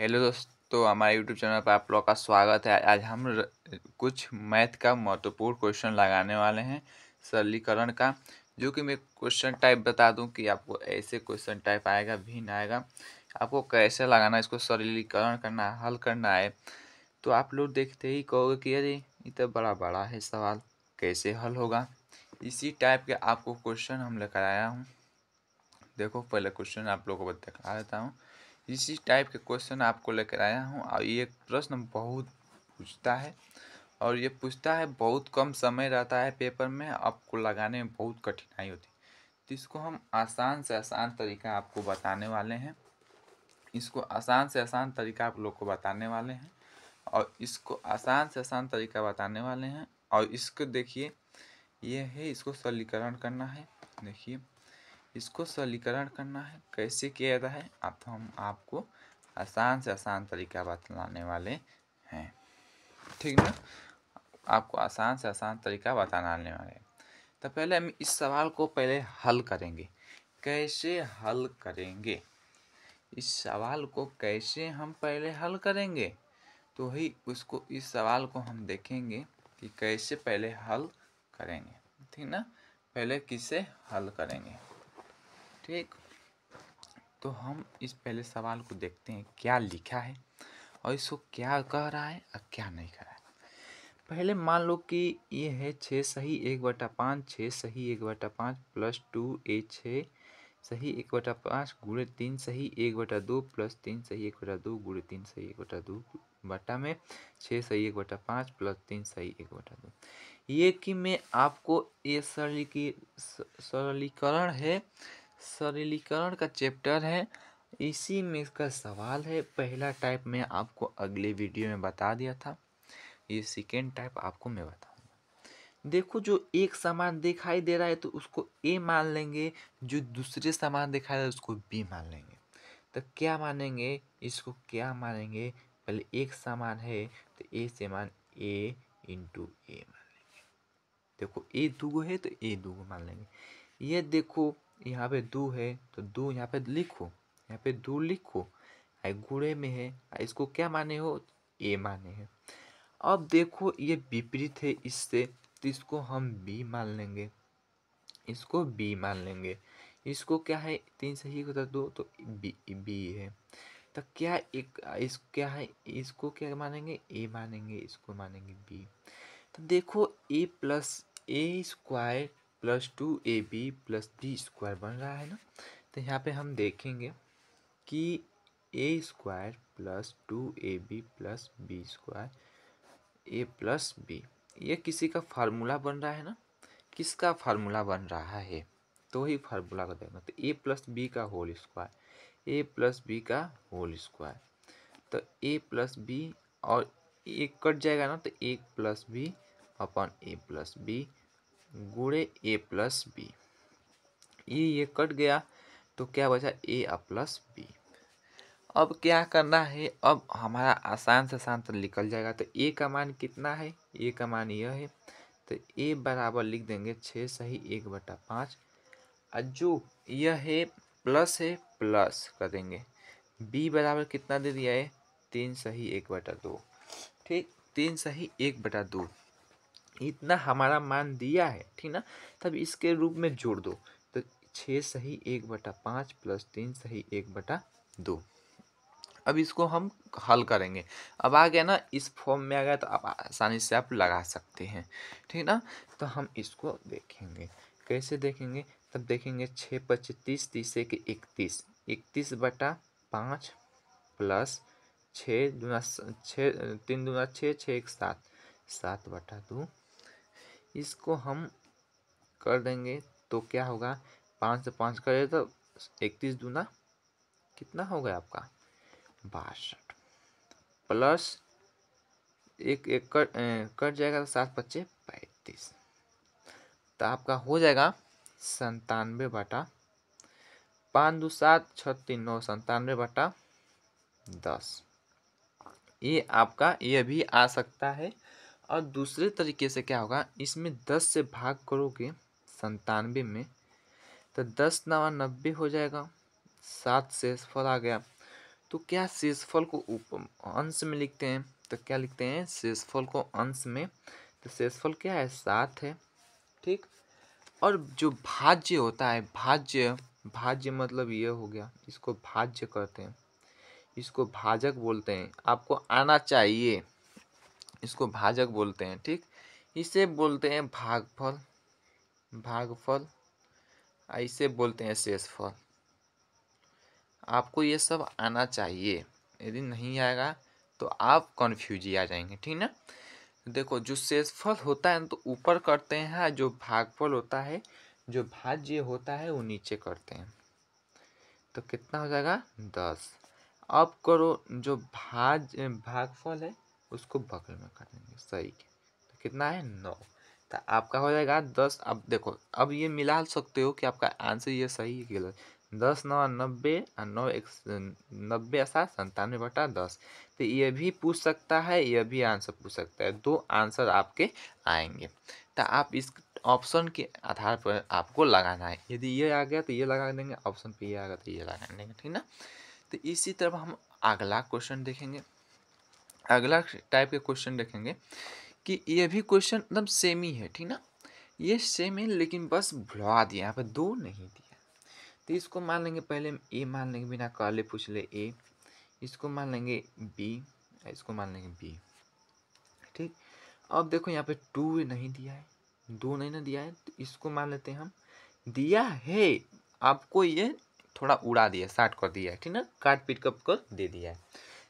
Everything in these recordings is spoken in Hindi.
हेलो दोस्तों हमारे यूट्यूब चैनल पर आप लोग का स्वागत है आज हम कुछ मैथ का महत्वपूर्ण क्वेश्चन लगाने वाले हैं सरलीकरण का जो कि मैं क्वेश्चन टाइप बता दूं कि आपको ऐसे क्वेश्चन टाइप आएगा भिन्न आएगा आपको कैसे लगाना इसको सरलीकरण करना हल करना है तो आप लोग देखते ही कहोगे कि अरे ये तो बड़ा बड़ा है सवाल कैसे हल होगा इसी टाइप के आपको क्वेश्चन हम लेकर आया हूँ देखो पहले क्वेश्चन आप लोगों को बता देता हूँ इसी टाइप के क्वेश्चन आपको लेकर आया हूँ और ये प्रश्न बहुत पूछता है और ये पूछता है बहुत कम समय रहता है पेपर में आपको लगाने में बहुत कठिनाई होती है तो इसको हम आसान से आसान तरीका आपको बताने वाले हैं इसको आसान से आसान तरीका आप लोग को बताने वाले हैं और इसको आसान से आसान तरीका बताने वाले हैं और इसको देखिए ये है इसको सरलीकरण करना है देखिए इसको सरलीकरण करना है कैसे किया जाता है अब तो हम आपको आसान से आसान तरीका बतलाने वाले हैं ठीक ना आपको आसान से आसान तरीका बताने वाले हैं तो पहले हम इस सवाल को पहले हल करेंगे कैसे हल करेंगे इस सवाल को कैसे हम पहले हल करेंगे तो ही उसको इस सवाल को हम देखेंगे कि कैसे पहले हल करेंगे ठीक ना पहले किसे हल करेंगे ठीक तो हम इस पहले सवाल को देखते हैं क्या लिखा है और इसको क्या कह रहा है और क्या नहीं कह रहा है पहले मान लो कि ये है छः सही एक बटा पाँच छः सही एक बटा पाँच प्लस टू ए छः सही एक बटा पाँच गुड़े तीन सही एक बटा दो प्लस तीन सही एक बटा दो गुड़े तीन सही एक बटा दो बटा में छः सही एक बटा पाँच प्लस तीन सही एक बटा दो ये कि मैं आपको ये सरलीकरण है सरलीकरण का चैप्टर है इसी में इसका सवाल है पहला टाइप मैं आपको अगले वीडियो में बता दिया था ये सेकेंड टाइप आपको मैं बताऊंगा देखो जो एक सामान दिखाई दे रहा है तो उसको ए मान लेंगे जो दूसरे सामान दिखाई दे रहा है उसको बी मान लेंगे तो क्या मानेंगे इसको क्या मानेंगे पहले एक सामान है तो ए से मान ए इंटू ए मान लेंगे देखो ए दूगो है तो ए दूगो मान लेंगे ये देखो यहाँ पे दू है तो दू यहाँ पे लिखो यहाँ पे दू लिखो आई गुड़े में है इसको क्या माने हो ए माने हैं अब देखो ये विपरीत है इससे तो इसको हम बी मान लेंगे इसको बी मान लेंगे इसको क्या है तीन सही को दो तो बी बी है तो क्या एक इस क्या है इसको क्या मानेंगे ए मानेंगे इसको मानेंगे बी तो देखो A plus A square plus two A B plus B square बन रहा है ना तो यहाँ पे हम देखेंगे कि A square plus two A B plus B square A plus B ये किसी का फार्मूला बन रहा है ना किसका फार्मूला बन रहा है तो ही फार्मूला को देखना तो ए प्लस बी का होल स्क्वायर ए प्लस बी का होल स्क्वायर तो ए प्लस बी और एक कट जाएगा ना तो एक plus B upon A plus B गुड़े ए प्लस बी ये ये कट गया तो क्या बचा ए प्लस बी अब क्या करना है अब हमारा आसान से आसान तो निकल जाएगा तो ए का मान कितना है ए का मान यह है तो ए बराबर लिख देंगे छः सही एक बटा पाँच और जो यह है प्लस है प्लस कर देंगे बी बराबर कितना दे दिया है तीन सही एक बटा दो ठीक तीन सही एक बटा दो इतना हमारा मान दिया है ठीक ना तब इसके रूप में जोड़ दो तो छः सही एक बटा पाँच प्लस तीन सही एक बटा दो अब इसको हम हल करेंगे अब आ गया ना इस फॉर्म में आ गया तो आप आसानी से आप लगा सकते हैं ठीक ना तो हम इसको देखेंगे कैसे देखेंगे तब देखेंगे छः पच्चीस तीस तीस एक इकतीस इकतीस बटा पाँच प्लस छः दूना छः तीन दूना छः छः एक सात सात बटा दो इसको हम कर देंगे तो क्या होगा पाँच से पाँच करें तो इकतीस दूना कितना हो गया आपका बासठ प्लस एक एक कर, ए, कर जाएगा तो सात पच्चे पैंतीस तो आपका हो जाएगा संतानवे बटा पाँच दो सात छ तीन नौ संतानवे बटा दस ये आपका ये भी आ सकता है और दूसरे तरीके से क्या होगा इसमें दस से भाग करोगे संतानवे में तो दस नवा नब्बे हो जाएगा सात शेषफल आ गया तो क्या शेषफल को ऊपर अंश में लिखते हैं तो क्या लिखते हैं शेषफल को अंश में तो शेषफल क्या है सात है ठीक और जो भाज्य होता है भाज्य भाज्य मतलब ये हो गया इसको भाज्य करते हैं इसको भाजक बोलते हैं आपको आना चाहिए इसको भाजक बोलते हैं ठीक इसे बोलते हैं भागफल भागफल इसे बोलते हैं शेषफल आपको ये सब आना चाहिए यदि नहीं आएगा तो आप कन्फ्यूज ही आ जाएंगे ठीक ना देखो जो शेषफल होता है तो ऊपर करते हैं जो भागफल होता है जो भाज्य होता है वो नीचे करते हैं तो कितना हो जाएगा दस अब करो जो भाज भागफल है उसको बगल में कर देंगे सही तो कितना है नौ तो आपका हो जाएगा दस अब देखो अब ये मिला सकते हो कि आपका आंसर ये सही है गलत दस नौ नब्बे और नौ एक नब्बे सात संतानवे बटा दस तो ये भी पूछ सकता है ये भी आंसर पूछ सकता है दो आंसर आपके आएंगे तो आप इस ऑप्शन के आधार पर आपको लगाना है यदि ये आ गया तो ये लगा देंगे ऑप्शन पे ये आ गया तो ये लगा देंगे ठीक ना तो इसी तरह हम अगला क्वेश्चन देखेंगे अगला टाइप के क्वेश्चन देखेंगे कि ये भी क्वेश्चन एकदम सेम ही है ठीक ना ये सेम है लेकिन बस भुला दिया यहाँ पे दो नहीं दिया तो इसको मान लेंगे पहले ए मान लेंगे बिना काले पूछ ले ए इसको मान लेंगे बी इसको मान लेंगे बी ठीक अब देखो यहाँ पे टू नहीं दिया है दो नहीं ना दिया है तो इसको मान लेते हैं हम दिया है आपको ये थोड़ा उड़ा दिया साट कर दिया है ठीक ना काट पीट कर दे दिया है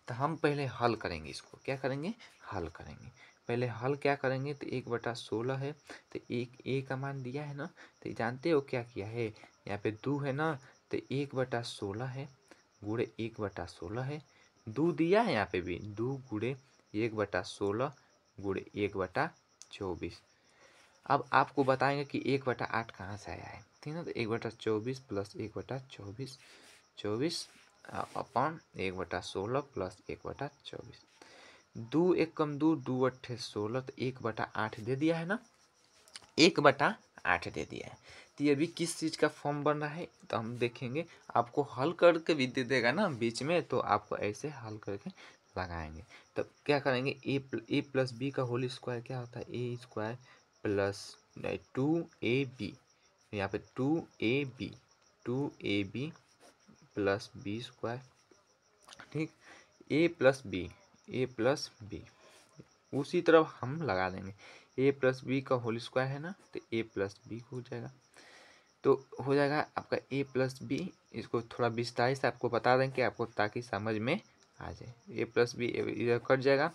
तो हम पहले हल करेंगे इसको क्या करेंगे हल करेंगे पहले हल क्या करेंगे तो एक बटा सोलह है तो एक ए का मान दिया है ना तो जानते हो क्या किया है यहाँ पे दो है ना तो एक बटा सोलह है गुड़े एक बटा सोलह है दो दिया है यहाँ पे भी दो गुड़े एक बटा सोलह गुड़े एक बटा चौबीस अब आपको बताएंगे कि एक बटा आठ कहाँ से आया है ठीक है ना तो एक बटा चौबीस प्लस एक बटा चौबीस चौबीस अपन एक बटा सोलह प्लस एक बटा चौबीस दो एक कम दो दो अट्ठे सोलह तो एक बटा आठ दे दिया है ना एक बटा आठ दे दिया है तो ये भी किस चीज़ का फॉर्म बन रहा है तो हम देखेंगे आपको हल करके भी दे देगा ना बीच में तो आपको ऐसे हल करके लगाएंगे तो क्या करेंगे A plus, A plus B का होल स्क्वायर क्या होता है ए square plus two A B यहाँ पे two A B two A B plus B square ठीक A plus B A plus B उसी तरफ हम लगा देंगे ए प्लस बी का होल स्क्वायर है ना तो ए प्लस बी हो जाएगा तो हो जाएगा आपका ए प्लस बी इसको थोड़ा विस्तार से आपको बता दें कि आपको ताकि समझ में आ जाए ए प्लस बी इधर कट जाएगा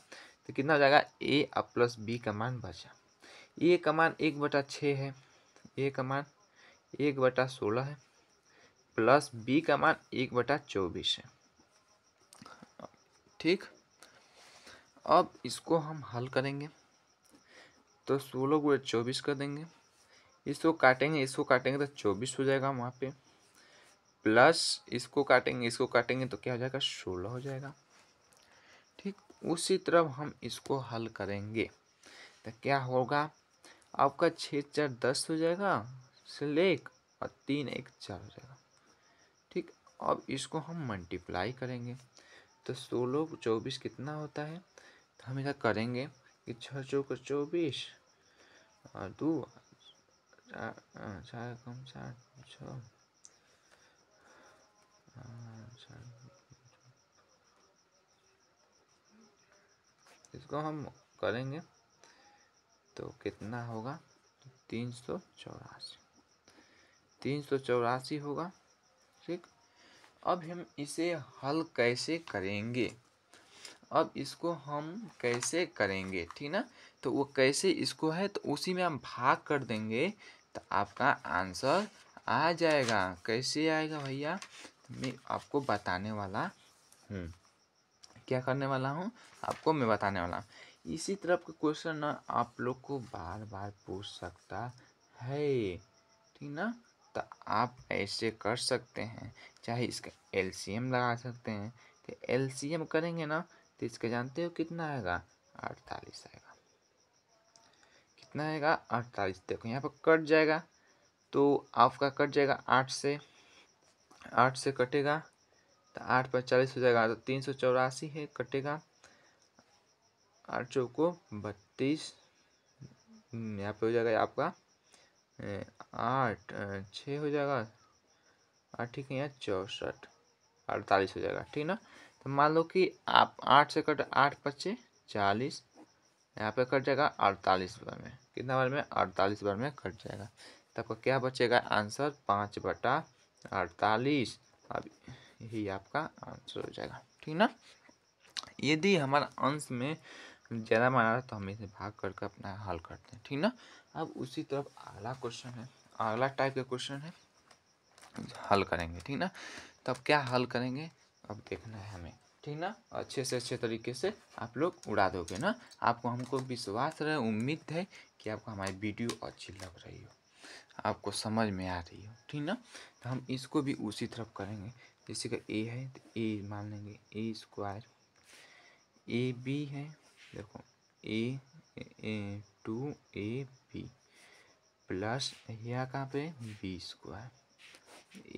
तो कितना हो जाएगा ए और प्लस बी का मान बचा ए का मान एक बटा छः है ए का मान एक बटा सोलह है प्लस बी का मान एक बटा चौबीस है ठीक अब इसको हम हल करेंगे तो सोलह गुड़े चौबीस कर देंगे इसको काटेंगे इसको काटेंगे तो चौबीस हो जाएगा वहाँ पे प्लस इसको काटेंगे इसको काटेंगे तो क्या हो जाएगा सोलह हो जाएगा ठीक उसी तरह हम इसको हल करेंगे तो क्या होगा आपका छः चार दस हो जाएगा सिलेक और तीन एक चार हो जाएगा अब इसको हम मल्टीप्लाई करेंगे तो सोलह चौबीस कितना होता है तो हम इधर करेंगे कि छः चौक चौबीस और दो चार कम चार छ इसको हम करेंगे तो कितना होगा तीन सौ चौरासी तीन सौ चौरासी होगा ठीक अब हम इसे हल कैसे करेंगे अब इसको हम कैसे करेंगे ठीक ना तो वो कैसे इसको है तो उसी में हम भाग कर देंगे तो आपका आंसर आ जाएगा कैसे आएगा भैया मैं आपको बताने वाला हूँ क्या करने वाला हूँ आपको मैं बताने वाला हूँ इसी तरह का क्वेश्चन आप लोग को बार बार पूछ सकता है ठीक ना तो आप ऐसे कर सकते हैं चाहे इसका एल लगा सकते हैं तो एल करेंगे ना तो इसका जानते हो कितना आएगा अड़तालीस आएगा कितना आएगा अड़तालीस देखो यहाँ पर कट जाएगा तो आपका कट जाएगा आठ से आठ से कटेगा तो आठ पर चालीस हो जाएगा तो तीन सौ चौरासी है कटेगा आठ चौको बत्तीस यहाँ पे हो जाएगा आपका आठ छः हो जाएगा और हाँ, ठीक है यहाँ चौंसठ अड़तालीस हो जाएगा ठीक ना तो मान लो कि आप आठ से कट आठ पच्चीस चालीस यहाँ पे कट जाएगा अड़तालीस बार में कितना बार में अड़तालीस बार में कट जाएगा तो आपका क्या बचेगा आंसर पाँच बटा अड़तालीस अब यही आपका आंसर हो जाएगा ठीक ना यदि हमारा अंश में ज़्यादा मान रहा तो हम इसे भाग करके अपना हल करते हैं ठीक ना अब उसी तरफ अगला क्वेश्चन है अगला टाइप का क्वेश्चन है हल करेंगे ठीक ना तब क्या हल करेंगे अब देखना है हमें ठीक ना अच्छे से अच्छे तरीके से आप लोग उड़ा दोगे ना आपको हमको विश्वास रहे उम्मीद है कि आपको हमारी वीडियो अच्छी लग रही हो आपको समझ में आ रही हो ठीक ना तो हम इसको भी उसी तरफ करेंगे जैसे कि ए है तो ए मान लेंगे ए स्क्वायर ए बी है देखो A, A, two A B plus यहाँ कहाँ पे B square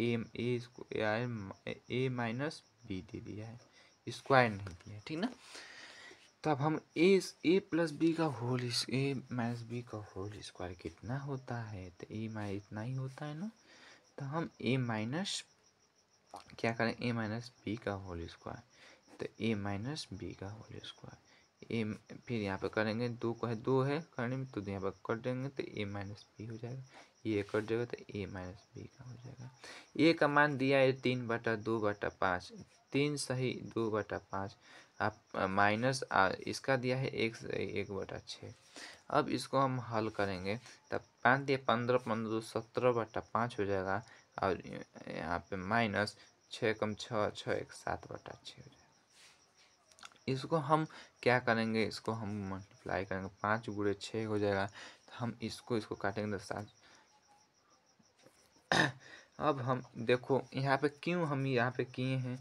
A A square A minus B दे दिया है स्क्वायर नहीं दिया है ठीक ना तब तो हम ए ए प्लस बी का होल ए माइनस बी का होल स्क्वायर कितना होता है तो ए माइनस इतना ही होता है ना तो हम ए माइनस क्या करें ए माइनस बी का होल स्क्वायर तो ए माइनस बी का होल स्क्वायर ए फिर यहाँ पर करेंगे दो को है दो है करने में तो यहाँ पर कर देंगे तो ए माइनस बी हो जाएगा ये कट जाएगा तो ए माइनस बी का हो जाएगा ए e का मान दिया है तीन बटा दो बटा पाँच तीन सही दो बटा पाँच आप माइनस इसका दिया है एक एक बटा छः अब इसको हम हल करेंगे तब पाँच दिया पंद्रह पंद्रह दो सत्रह बटा पाँच हो जाएगा और यहाँ पे माइनस छः कम छः छः एक सात बटा छः हो जाएगा इसको हम क्या करेंगे इसको हम मल्टीप्लाई करेंगे पाँच गुड़े छः हो जाएगा तो हम इसको इसको काटेंगे तो सात अब हम देखो यहाँ पे क्यों हम यहाँ पे किए हैं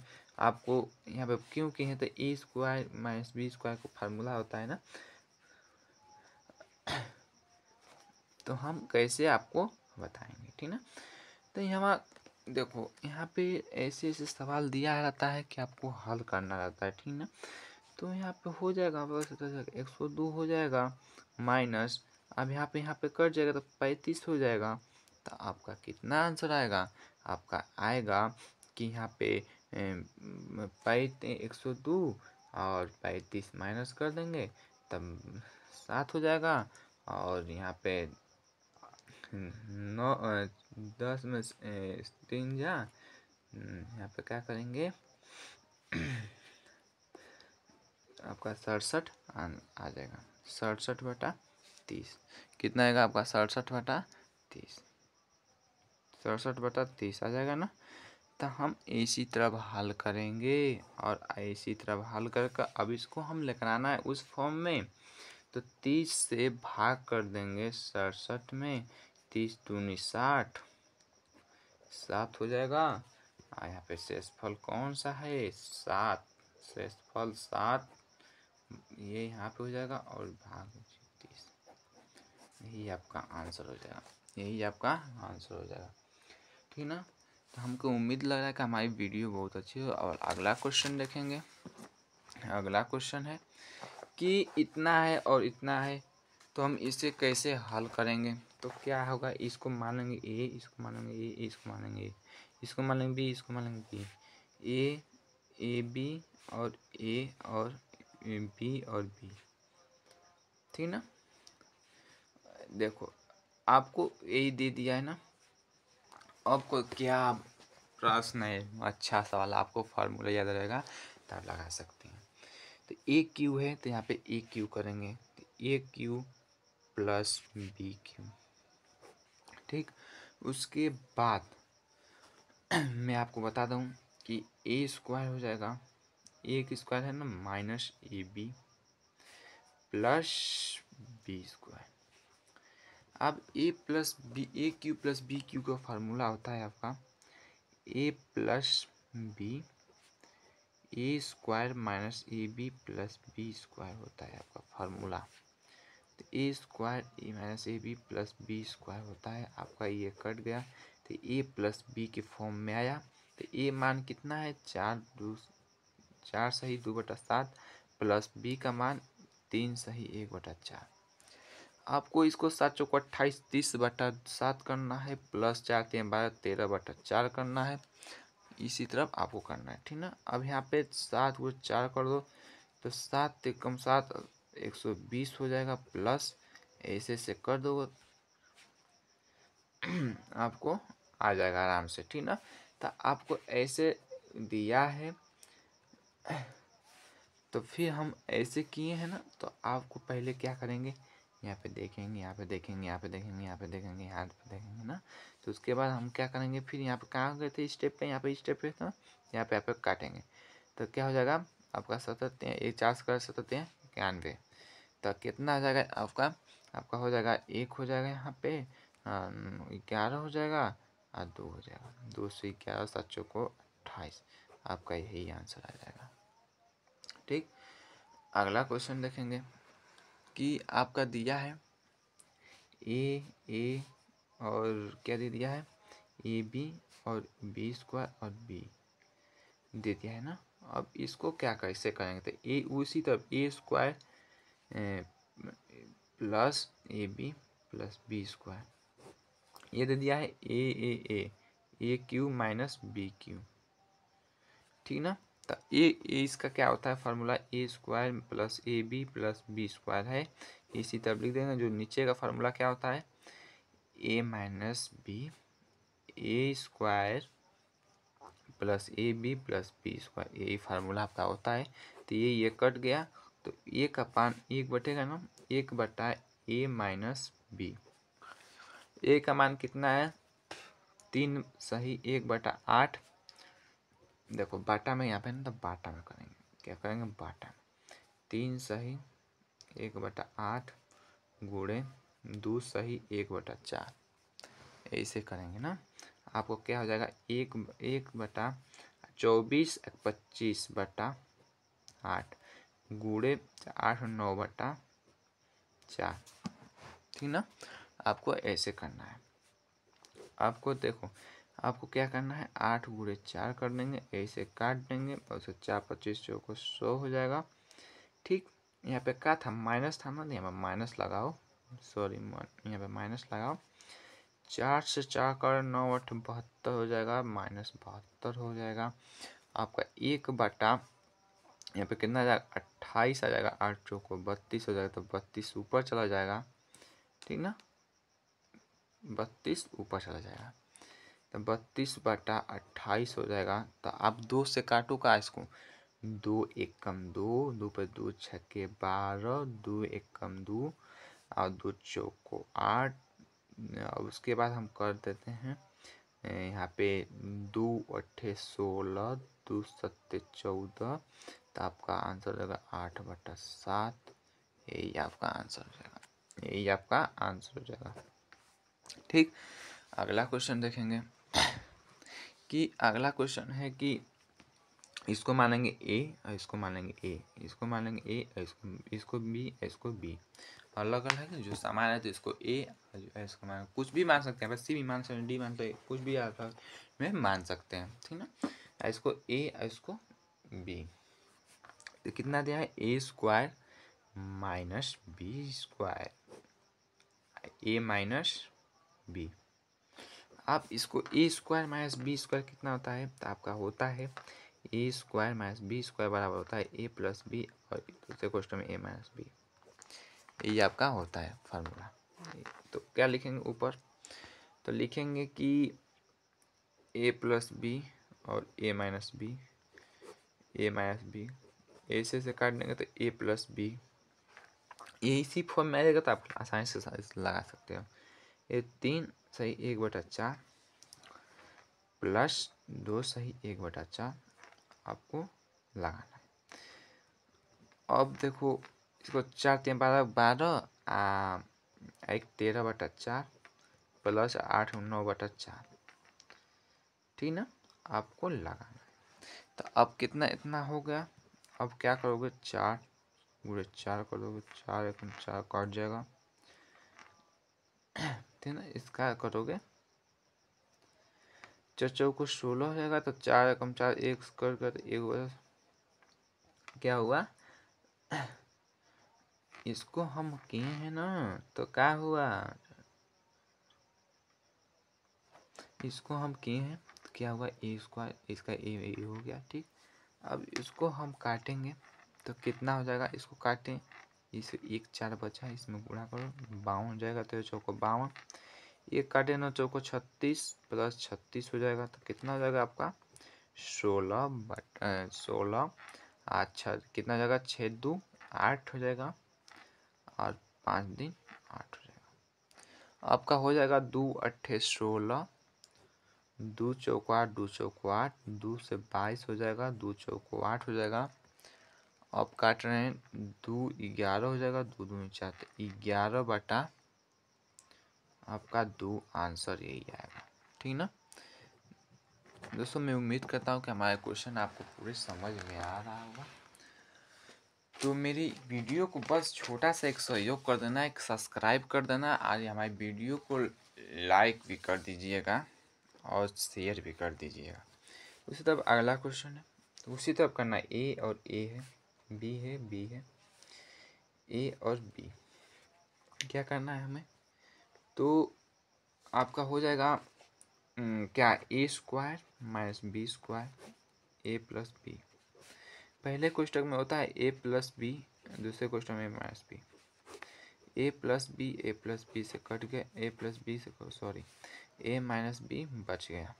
आपको यहाँ पे क्यों किए हैं तो ए स्क्वायर माइनस बी स्क्वायर को फार्मूला होता है ना तो हम कैसे आपको बताएंगे ठीक ना तो यहाँ देखो यहाँ पे ऐसे ऐसे सवाल दिया रहता है कि आपको हल करना रहता है ठीक ना तो यहाँ पे हो जाएगा एक सौ दो हो जाएगा माइनस अब यहाँ पे यहाँ पे कट जाएगा तो पैंतीस हो जाएगा तो आपका कितना आंसर आएगा आपका आएगा कि यहाँ पे पैत एक सौ दो और पैंतीस माइनस कर देंगे तब सात हो जाएगा और यहाँ पे नौ दस में तीन जा यहाँ पे क्या करेंगे आपका सड़सठ आ जाएगा सड़सठ बटा तीस कितना आएगा आपका सड़सठ बटा तीस सड़सठ बटा तीस आ जाएगा ना तो हम इसी तरह हल करेंगे और इसी तरह हल कर अब इसको हम लेकराना है उस फॉर्म में तो तीस से भाग कर देंगे सड़सठ में तीस दूनी साठ सात हो जाएगा यहाँ पे शेष फल कौन सा है सात फल सात ये यहाँ पे हो जाएगा और भाग तीस यही आपका आंसर हो जाएगा यही आपका आंसर हो जाएगा ठीक ना तो हमको उम्मीद लग रहा है कि हमारी वीडियो बहुत अच्छी हो और अगला क्वेश्चन देखेंगे अगला क्वेश्चन है कि इतना है और इतना है तो हम इसे कैसे हल करेंगे तो क्या होगा इसको मानेंगे ए इसको मानेंगे ए इसको मानेंगे ए इसको मानेंगे बी इसको मानेंगे बी ए ए बी और ए और बी और बी ठीक ना देखो आपको ए दे दिया है ना आपको क्या प्रश्न है अच्छा सवाल आपको फार्मूला याद रहेगा तो आप लगा सकते हैं तो ए क्यू है तो यहाँ पे ए क्यू करेंगे तो a cube plus b cube ठीक उसके बाद मैं आपको बता दूँ कि ए स्क्वायर हो जाएगा ए स्क्वायर है ना minus a B plus B square अब a plus B a cube plus b cube का फार्मूला होता है आपका a plus B a square minus a B plus B square होता है आपका फार्मूला तो ए square A minus a B plus B square होता है आपका ये कट गया तो ए प्लस बी के फॉर्म में आया तो ए मान कितना है चार दो चार सही दो बटा सात प्लस बी का मान तीन सही एक बटा चार आपको इसको सात चौको अट्ठाईस तीस बटा सात करना है प्लस चार तीन बारह तेरह बटा चार करना है इसी तरफ आपको करना है ठीक ना अब यहाँ पे सात को चार कर दो तो सात कम सात एक सौ बीस हो जाएगा प्लस ऐसे ऐसे कर दो आपको आ जाएगा आराम से ठीक ना तो आपको ऐसे दिया है तो फिर हम ऐसे किए हैं ना तो आपको पहले क्या करेंगे यहाँ पे देखेंगे यहाँ पे देखेंगे यहाँ पे देखेंगे यहाँ पे देखेंगे यहाँ पे देखेंगे ना तो उसके बाद हम क्या करेंगे फिर यहाँ पे कहाँ गए थे स्टेप पे यहाँ पे स्टेप पे तो यहाँ पे आप काटेंगे तो क्या हो जाएगा आपका सतहत्तर एक चार सौ सतहत्तर इक्यानवे तो कितना आ जाएगा आपका आपका हो जाएगा एक हो जाएगा यहाँ पे ग्यारह हो जाएगा और दो हो जाएगा दो सौ ग्यारह सात सौ को अट्ठाईस आपका यही आंसर आ जाएगा ठीक अगला क्वेश्चन देखेंगे कि आपका दिया है ए ए और क्या दे दिया है ए बी और बी स्क्वायर और बी दे दिया है ना अब इसको क्या कैसे करेंगे तो ए उसी तरफ a square plus a B plus B square ये दे दिया है a a a a cube minus b cube ठीक ना तो ए, ए इसका क्या होता है formula a square plus a B plus B square है इसी तरफ लिख देंगे जो नीचे का फार्मूला क्या होता है a minus b a square plus a B plus B square यही फार्मूला आपका होता है तो ये ये कट गया तो ए का पान एक बटेगा ना एक बटा ए माइनस बी ए का मान कितना है तीन सही एक बटा आठ देखो बाटा में यहाँ पे ना तो बाटा में करेंगे क्या करेंगे बाटा में तीन सही एक बटा आठ गुड़े दो सही एक बटा चार ऐसे करेंगे ना आपको क्या हो जाएगा एक एक बटा चौबीस पच्चीस बटा आठ गुड़े आठ नौ बटा चार ठीक ना आपको ऐसे करना है आपको देखो आपको क्या करना है आठ गुड़े चार कर देंगे ऐसे काट देंगे और उसे चार पच्चीस चौको को सौ हो जाएगा ठीक यहाँ पे क्या था माइनस था ना यहाँ पर माइनस लगाओ सॉरी यहाँ पे माइनस लगाओ चार से चार कर नौ आठ बहत्तर हो जाएगा माइनस बहत्तर हो जाएगा आपका एक बटा यहाँ पे कितना आ जाएगा अट्ठाईस आ जाएगा आठ चौको बत्तीस हो जाएगा तो बत्तीस ऊपर चला जाएगा ठीक ना बत्तीस ऊपर चला जाएगा तो बत्तीस बटा अट्ठाईस हो जाएगा तो आप दो से काटो का इसको दो एक कम दो दो पर दो छके बारह दो एक कम दो और दो चौको आठ और उसके बाद हम कर देते हैं यहाँ पे दो अट्ठे सोलह दो सत्ते चौदह तो आपका आंसर हो जाएगा आठ बटा सात यही आपका आंसर हो जाएगा यही आपका आंसर हो जाएगा ठीक अगला क्वेश्चन देखेंगे कि अगला क्वेश्चन है कि इसको मानेंगे ए और इसको मानेंगे ए इसको मानेंगे ए और इसको इसको बी इसको बी अलग अलग है जो सामान है तो इसको ए इसको मान कुछ भी मान सकते हैं बस सी भी मान सकते हैं डी मान सकते हैं कुछ भी आता में मान सकते हैं ठीक ना इसको ए इसको बी तो कितना दिया है ए स्क्वायर माइनस बी स्क्वायर ए माइनस बी आप इसको a square minus B square कितना होता है तो आपका होता है ए स्क्वायर माइनस बी स्क्वायर बराबर होता है ए प्लस बी और दूसरे क्वेश्चन में ए माइनस बी ये आपका होता है फार्मूला तो क्या लिखेंगे ऊपर तो लिखेंगे कि ए प्लस बी और a minus b a minus b a से काट देंगे तो ए प्लस बी ये इसी फॉर्म में आ जाएगा तो आप आसानी से लगा सकते हो ये तीन सही एक बटा चार प्लस दो सही एक बटा चार आपको लगाना है अब देखो इसको चार तीन बारह बारह एक तेरह बटा चार प्लस आठ नौ बटा चार ठीक ना आपको लगाना है तो अब कितना इतना हो गया अब क्या करोगे चार पूरे चार करोगे चार एक चार कट जाएगा थे ना इसका करोगे चार चौको सोलह हो जाएगा तो चार कम चार एक कर कर तो एक बार क्या हुआ इसको हम किए हैं ना तो क्या हुआ इसको हम किए हैं तो क्या हुआ ए स्क्वायर इसका ए हो गया ठीक अब इसको हम काटेंगे तो कितना हो जाएगा इसको काटें इस एक चार बचा इसमें गुणा करो बावन हो जाएगा तो चौको बावन एक काटे नौ चौको छत्तीस प्लस छत्तीस हो जाएगा तो कितना हो जाएगा आपका सोलह बट सोलह अच्छा कितना हो जाएगा छः दो आठ हो जाएगा और पाँच दिन आठ हो जाएगा आपका हो जाएगा दो अट्ठे सोलह दो चौको आठ दो चौको आठ दो से बाईस हो जाएगा दो चौको आठ हो जाएगा अब काट रहे हैं दो ग्यारह हो जाएगा दो दो चार ग्यारह बटा आपका दो आंसर यही आएगा ठीक ना दोस्तों मैं उम्मीद करता हूँ कि हमारा क्वेश्चन आपको पूरे समझ में आ रहा होगा तो मेरी वीडियो को बस छोटा सा एक सहयोग कर देना एक सब्सक्राइब कर देना और हमारी वीडियो को लाइक भी कर दीजिएगा और शेयर भी कर दीजिएगा उसी तरफ अगला क्वेश्चन है उसी तरफ करना ए और ए है बी है बी है ए और बी क्या करना है हमें तो आपका हो जाएगा क्या a square minus B square A plus b पहले क्वेश्चन में होता है ए प्लस बी दूसरे क्वेश्चन में माइनस बी ए प्लस बी ए प्लस बी से कट गया ए प्लस बी से सॉरी ए माइनस बी बच गया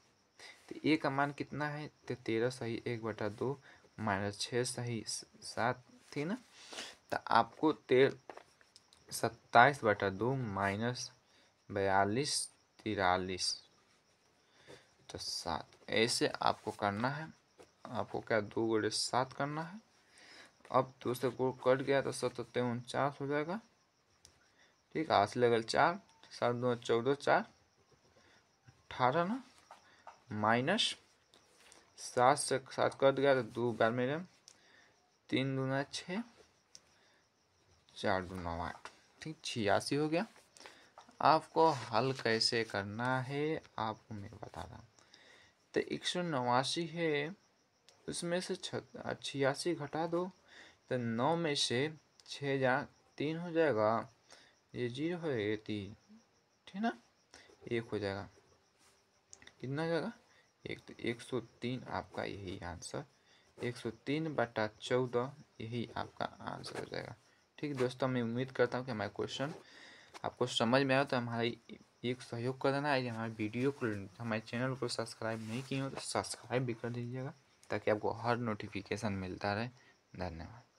तो ए का मान कितना है तो तेरह सही एक बटा दो माइनस छः सही सात थी ना तो आपको तेर सत्ताईस बटा दो माइनस बयालीस तिरालीस तो सात ऐसे आपको करना है आपको क्या दो गुड़े सात करना है अब दूसरे को कट गया तो सतहत्तर उनचास हो जाएगा ठीक आज लेवल चार सात दो चौदह चार अठारह ना माइनस सात से सात कर दिया तो दो बार मेरे तीन दूना छः चार दूना आठ ठीक छियासी हो गया आपको हल कैसे करना है आपको मैं बता रहा तो एक सौ नवासी है उसमें से छियासी घटा दो तो नौ में से छः जा तीन हो जाएगा ये जीरो है तीन ठीक ना एक हो जाएगा कितना जाएगा एक तो एक सौ तीन आपका यही आंसर एक सौ तीन बटा चौदह यही आपका आंसर हो जाएगा ठीक दोस्तों मैं उम्मीद करता हूँ कि हमारा क्वेश्चन आपको समझ में आया तो हमारी एक सहयोग कर देना है हमारे वीडियो को हमारे चैनल को सब्सक्राइब नहीं किए हो तो सब्सक्राइब भी कर दीजिएगा ताकि आपको हर नोटिफिकेशन मिलता रहे धन्यवाद